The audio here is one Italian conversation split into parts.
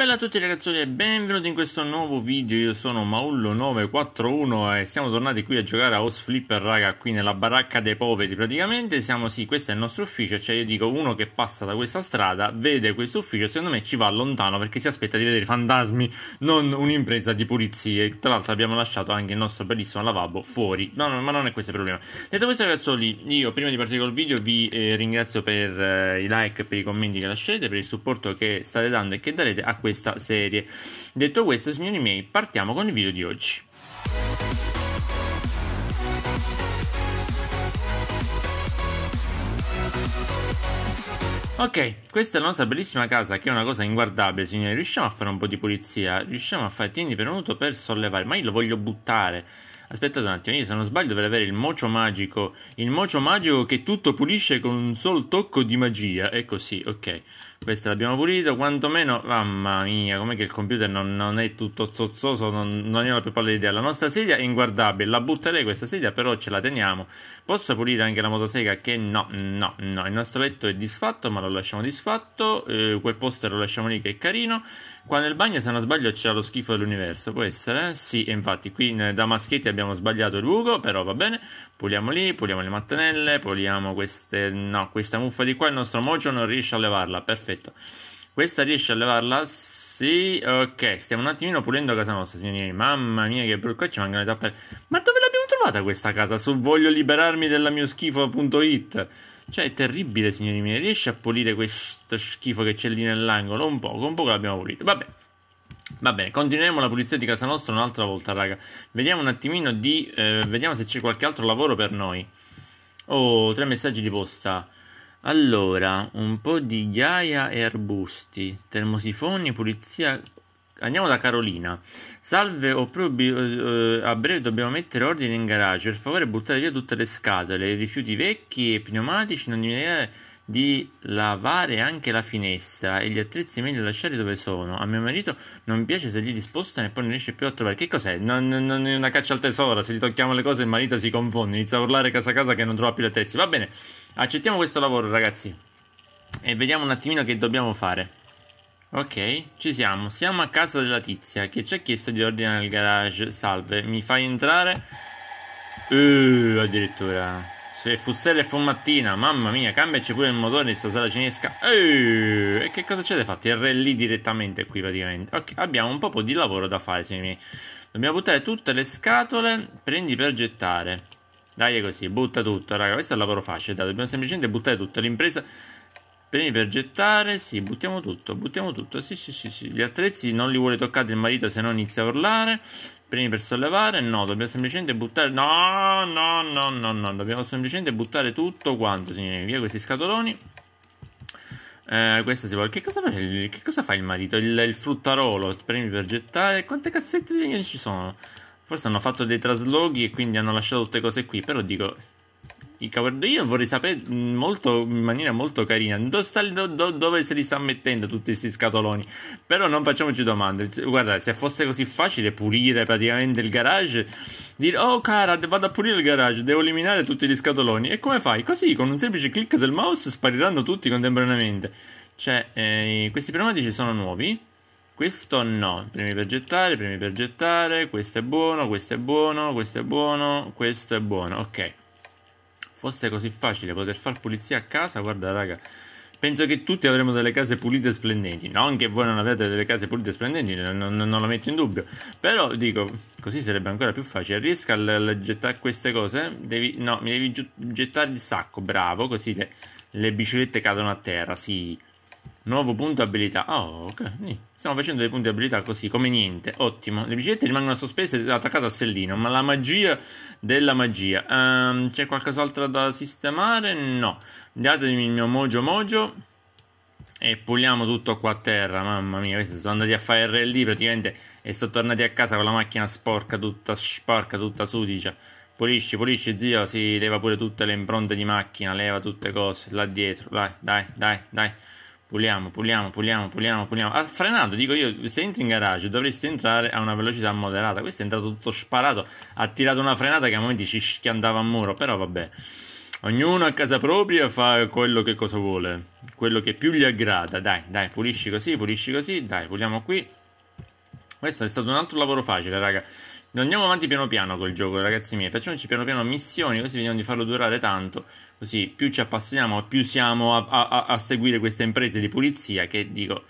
Bella a tutti ragazzi e benvenuti in questo nuovo video, io sono Maullo941 e siamo tornati qui a giocare a House Flipper raga qui nella baracca dei poveri praticamente siamo sì, questo è il nostro ufficio, cioè io dico uno che passa da questa strada vede questo ufficio secondo me ci va lontano perché si aspetta di vedere fantasmi non un'impresa di pulizie tra l'altro abbiamo lasciato anche il nostro bellissimo lavabo fuori, no, no ma non è questo il problema detto questo ragazzi, io prima di partire col video vi eh, ringrazio per eh, i like, per i commenti che lasciate per il supporto che state dando e che darete a questo questa serie. Detto questo, signori miei, partiamo con il video di oggi. Ok, questa è la nostra bellissima casa che è una cosa inguardabile, signori. Riusciamo a fare un po' di pulizia? Riusciamo a fare tieni per un minuto per sollevare? Ma io lo voglio buttare. Aspettate un attimo, io se non sbaglio dovrei avere il mocio magico. Il mocio magico che tutto pulisce con un solo tocco di magia. Ecco sì, ok. Questa l'abbiamo pulita, quantomeno... Mamma mia, com'è che il computer non, non è tutto zozzoso, non, non ho la più pallida idea. La nostra sedia è inguardabile, la butterei questa sedia, però ce la teniamo. Posso pulire anche la motosega? Che no, no, no. Il nostro letto è disfatto, ma lo lasciamo disfatto. Eh, quel poster lo lasciamo lì che è carino. Qua nel bagno, se non sbaglio, c'è lo schifo dell'universo, può essere? Sì, infatti qui eh, da maschietti abbiamo sbagliato il luogo, però va bene. Puliamo lì, puliamo le mattonelle, puliamo queste... No, questa muffa di qua, il nostro mojo non riesce a levarla, perfetto. Questa riesce a levarla? Sì, ok, stiamo un attimino pulendo casa nostra, signori. Mamma mia, che brutto, qua ci mancano le tappe. Ma dove l'abbiamo trovata questa casa? Su voglio liberarmi della mio schifo.it. Cioè, è terribile, signori miei. Riesce a pulire questo schifo che c'è lì nell'angolo? Un poco, un poco l'abbiamo pulito. Vabbè. Va bene, continueremo la pulizia di casa nostra un'altra volta, raga. Vediamo un attimino di... Eh, vediamo se c'è qualche altro lavoro per noi. Oh, tre messaggi di posta. Allora, un po' di ghiaia e arbusti, termosifoni, pulizia Andiamo da Carolina. Salve, ho proprio eh, eh, a breve dobbiamo mettere ordine in garage. Per favore, buttate via tutte le scatole, i rifiuti vecchi e pneumatici. Non dimenticate di lavare anche la finestra e gli attrezzi meglio lasciare dove sono. A mio marito non piace se li dispostano e poi non riesce più a trovare. Che cos'è? Non, non, è una caccia al tesoro. Se gli tocchiamo le cose, il marito si confonde, inizia a urlare casa a casa che non trova più gli attrezzi. Va bene, accettiamo questo lavoro, ragazzi. E vediamo un attimino che dobbiamo fare. Ok, ci siamo. Siamo a casa della tizia che ci ha chiesto di ordinare il garage. Salve, mi fai entrare? Uh, addirittura. Se Fussella e Fumattina, mamma mia, cambiaci pure il motore di sta sala cinesca. Uh, e che cosa c'è da fare? Il re lì direttamente qui praticamente. Ok, abbiamo un po' di lavoro da fare, signori miei. Dobbiamo buttare tutte le scatole, prendi per gettare. Dai, è così, butta tutto, raga. Questo è un lavoro facile, dai. dobbiamo semplicemente buttare tutto. L'impresa Premi per gettare, sì, buttiamo tutto, buttiamo tutto, sì, sì, sì, sì. Gli attrezzi non li vuole toccare il marito se no inizia a urlare. Premi per sollevare, no, dobbiamo semplicemente buttare, no, no, no, no, no, dobbiamo semplicemente buttare tutto quanto, signori, via questi scatoloni. Eh, questa si vuole. Che cosa, fa, che cosa fa il marito? Il, il, fruttarolo, premi per gettare. Quante cassette di ci sono? Forse hanno fatto dei trasloghi e quindi hanno lasciato tutte cose qui. Però dico, i Coward. Io vorrei sapere mm, molto, in maniera molto carina do sta, do, dove se li sta mettendo tutti questi scatoloni. Però non facciamoci domande. Cioè, guarda, se fosse così facile pulire praticamente il garage, dire oh cara, vado a pulire il garage, devo eliminare tutti gli scatoloni. E come fai? Così, con un semplice clic del mouse spariranno tutti contemporaneamente. Cioè, eh, questi pneumatici sono nuovi. Questo no, premi per gettare, premi per gettare, questo è buono, questo è buono, questo è buono, questo è buono, ok. Fosse così facile poter far pulizia a casa, guarda raga, penso che tutti avremo delle case pulite e splendenti. Non che voi non avete delle case pulite e splendenti, non, non, non, lo metto in dubbio. Però dico, così sarebbe ancora più facile. Riesca a gettare queste cose? Devi, no, mi devi gettare il sacco, bravo, così le, le biciclette cadono a terra, sì. Nuovo punto abilità. Oh, ok. Stiamo facendo dei punti abilità così, come niente. Ottimo. Le biciclette rimangono sospese e attaccate al sellino. Ma la magia della magia. Um, c'è qualcos'altro da sistemare? No. Datemi il mio mojo mojo. E puliamo tutto qua a terra. Mamma mia, questi sono andati a fare RLD praticamente. E sono tornati a casa con la macchina sporca, tutta sporca, tutta sudicia. Pulisci, pulisci, zio. Si, leva pure tutte le impronte di macchina. Leva tutte cose là dietro. Dai, dai, dai, dai. Puliamo, puliamo, puliamo, puliamo, puliamo. Ah, frenando, dico io, se entri in garage dovresti entrare a una velocità moderata. Questo è entrato tutto sparato, ha tirato una frenata che a momenti ci schiantava a muro, però vabbè. Ognuno a casa propria fa quello che cosa vuole, quello che più gli aggrada. Dai, dai, pulisci così, pulisci così, dai, puliamo qui. Questo è stato un altro lavoro facile, raga. Andiamo avanti piano piano col gioco, ragazzi miei. Facciamoci piano piano missioni, così vediamo di farlo durare tanto. Così più ci appassioniamo, più siamo a, a, a seguire queste imprese di pulizia che dico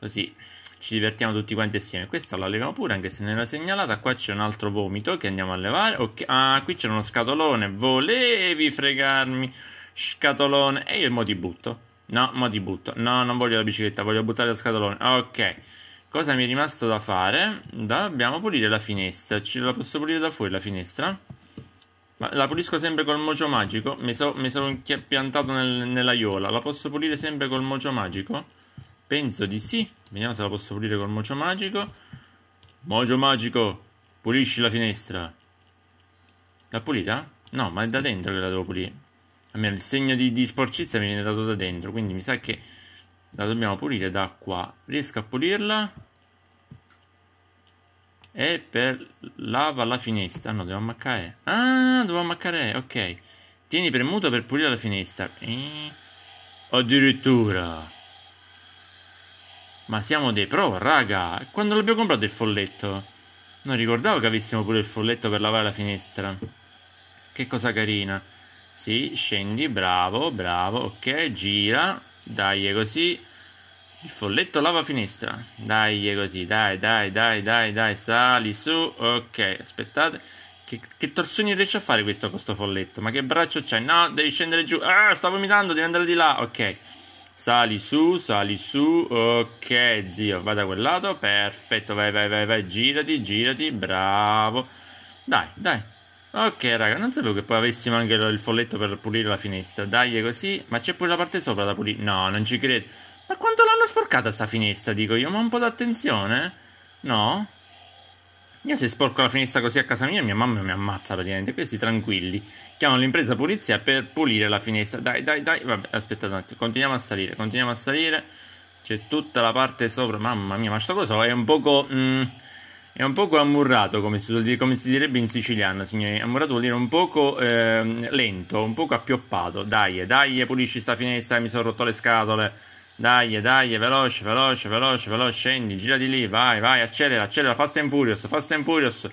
così ci divertiamo tutti quanti assieme. Questa la leviamo pure, anche se non era segnalata. Qua c'è un altro vomito che andiamo a levare. Okay. Ah, qui c'era uno scatolone. Volevi fregarmi, scatolone. E io mo ti butto. No, mo ti butto. No, non voglio la bicicletta, voglio buttare lo scatolone. Ok. Cosa mi è rimasto da fare? Dobbiamo pulire la finestra. Ce la posso pulire da fuori la finestra? Ma la pulisco sempre col mocio magico? Mi sono so piantato nel, nella iola. La posso pulire sempre col mocio magico? Penso di sì. Vediamo se la posso pulire col mocio magico. Mocio magico, pulisci la finestra. L'ha pulita? No, ma è da dentro che la devo pulire. Almeno il segno di, di sporcizia mi viene dato da dentro, quindi mi sa che la dobbiamo pulire da qua riesco a pulirla e per lava la finestra no devo ammaccare ah devo ammaccare ok tieni premuto per pulire la finestra eh, addirittura ma siamo dei pro raga quando l'abbiamo comprato il folletto non ricordavo che avessimo pure il folletto per lavare la finestra che cosa carina sì scendi bravo bravo ok gira dai, è così. Il folletto lava finestra. Dai, è così. Dai, dai, dai, dai, dai. Sali su. Ok, aspettate. Che, che torsioni riesce a fare questo con sto folletto? Ma che braccio c'è? No, devi scendere giù. Ah, sta vomitando, devi andare di là. Ok. Sali su, sali su. Ok, zio, vai da quel lato. Perfetto, vai, vai, vai, vai. Girati, girati. Bravo. Dai, dai. Ok raga, non sapevo che poi avessimo anche il folletto per pulire la finestra. Dai, è così. Ma c'è pure la parte sopra da pulire. No, non ci credo. Ma quanto l'hanno sporcata sta finestra, dico io. Ma un po' d'attenzione. No? Io se sporco la finestra così a casa mia, mia mamma mi ammazza praticamente. Questi tranquilli. Chiamano l'impresa pulizia per pulire la finestra. Dai, dai, dai. Vabbè, aspettate un attimo. Continuiamo a salire, continuiamo a salire. C'è tutta la parte sopra. Mamma mia, ma sto coso è un poco... Mh, mm, è un poco ammurrato, come si, dire, come si, direbbe in siciliano, signori. Ammurrato vuol dire un poco ehm, lento, un poco appioppato. Dai, dai, pulisci sta finestra, mi sono rotto le scatole. Dai, dai, veloce, veloce, veloce, veloce, scendi, gira di lì, vai, vai, accelera, accelera, fast and furious, fast and furious.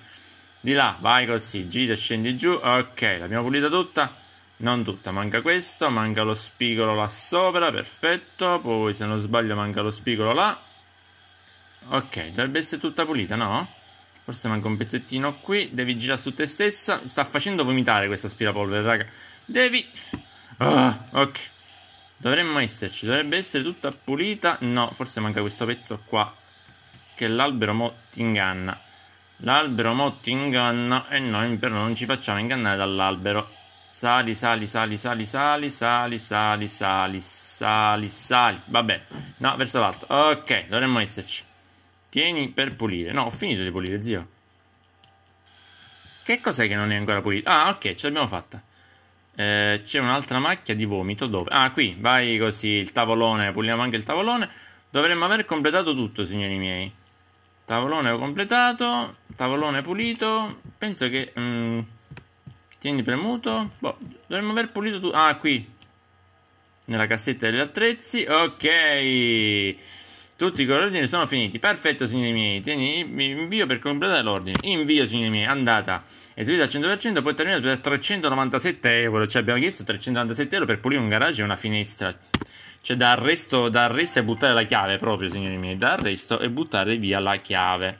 Di là, vai così, gira, scendi giù. Ok, l'abbiamo pulita tutta. Non tutta, manca questo, manca lo spigolo là sopra, perfetto. Poi, se non sbaglio, manca lo spigolo là. Ok, dovrebbe essere tutta pulita, no? Forse manca un pezzettino qui. Devi girare su te stessa. Sta facendo vomitare questa aspirapolvere, raga. Devi... Ah, ok. Dovremmo esserci. Dovrebbe essere tutta pulita. No, forse manca questo pezzo qua. Che l'albero mo ti inganna. L'albero mo ti inganna. E noi però non ci facciamo ingannare dall'albero. Sali, sali, sali, sali, sali, sali, sali, sali, sali, sali. Vabbè. No, verso l'alto. Ok, dovremmo esserci. Tieni per pulire. No, ho finito di pulire, zio. Che cos'è che non è ancora pulito? Ah, ok, ce l'abbiamo fatta. Eh, c'è un'altra macchia di vomito dove? Ah, qui, vai così, il tavolone, puliamo anche il tavolone. Dovremmo aver completato tutto, signori miei. Tavolone ho completato, tavolone pulito. Penso che... Mm, tieni premuto. Boh, dovremmo aver pulito tutto. Ah, qui. Nella cassetta degli attrezzi. Ok. Tutti i colori sono finiti. Perfetto, signori miei. Tieni, invio per completare l'ordine. Invio, signori miei. Andata. Eseguita al 100%, poi terminato per 397 euro. Ci cioè, abbiamo chiesto 397 euro per pulire un garage e una finestra. Cioè, da arresto, da arresto e buttare la chiave proprio, signori miei. Da arresto e buttare via la chiave.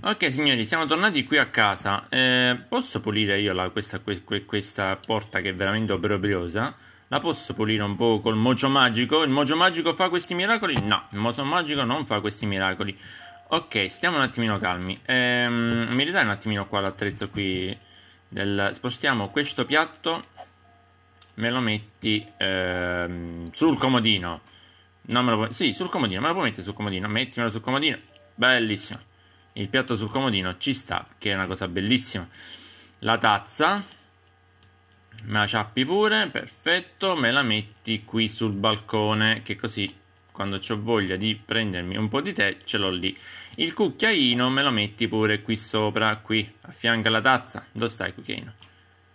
Ok, signori, siamo tornati qui a casa. Eh, posso pulire io la, questa, que, questa porta che è veramente obbrobriosa? La posso pulire un po' col mojo magico? Il mojo magico fa questi miracoli? No, il mojo magico non fa questi miracoli. Ok, stiamo un attimino calmi. Ehm, mi ridai un attimino qua l'attrezzo qui. Del... Spostiamo questo piatto. Me lo metti ehm, sul comodino. No, me lo puoi... Sì, sul comodino. Me lo puoi mettere sul comodino. Mettimelo sul comodino. Bellissimo. Il piatto sul comodino ci sta, che è una cosa bellissima. La tazza. Ma ciappi pure, perfetto, me la metti qui sul balcone che così quando ho voglia di prendermi un po' di tè ce l'ho lì. Il cucchiaino me lo metti pure qui sopra, qui, a fianco alla tazza. Dove stai il cucchiaino?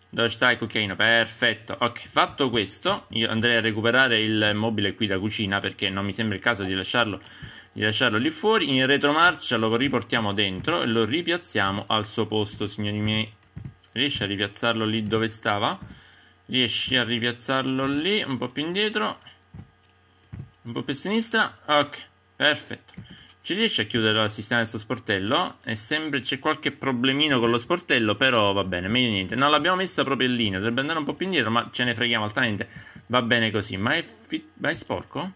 Dove stai il cucchiaino? Perfetto. Ok, fatto questo, io andrei a recuperare il mobile qui da cucina perché non mi sembra il caso di lasciarlo, di lasciarlo lì fuori. In retromarcia lo riportiamo dentro e lo ripiazziamo al suo posto, signori miei riesci a ripiazzarlo lì dove stava riesci a ripiazzarlo lì un po' più indietro un po' più a sinistra ok perfetto ci riesci a chiudere la sistema di questo sportello è sempre c'è qualche problemino con lo sportello però va bene meglio niente no, l'abbiamo messa proprio in linea dovrebbe andare un po' più indietro ma ce ne freghiamo altamente va bene così ma è, fi- ma è sporco?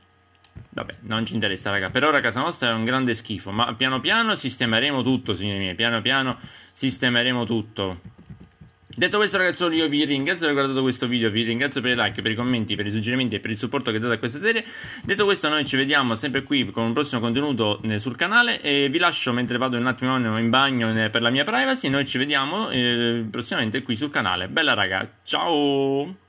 Vabbè, non ci interessa, raga. Per ora casa nostra è un grande schifo. Ma piano piano sistemeremo tutto, signori miei. Piano piano sistemeremo tutto. Detto questo, ragazzi, io vi ringrazio per aver guardato questo video. Vi ringrazio per i like, per i commenti, per i suggerimenti e per il supporto che date a questa serie. Detto questo, noi ci vediamo sempre qui con un prossimo contenuto eh, sul canale. E vi lascio mentre vado un attimo in bagno eh, per la mia privacy. e Noi ci vediamo eh, prossimamente qui sul canale. Bella, raga, ciao!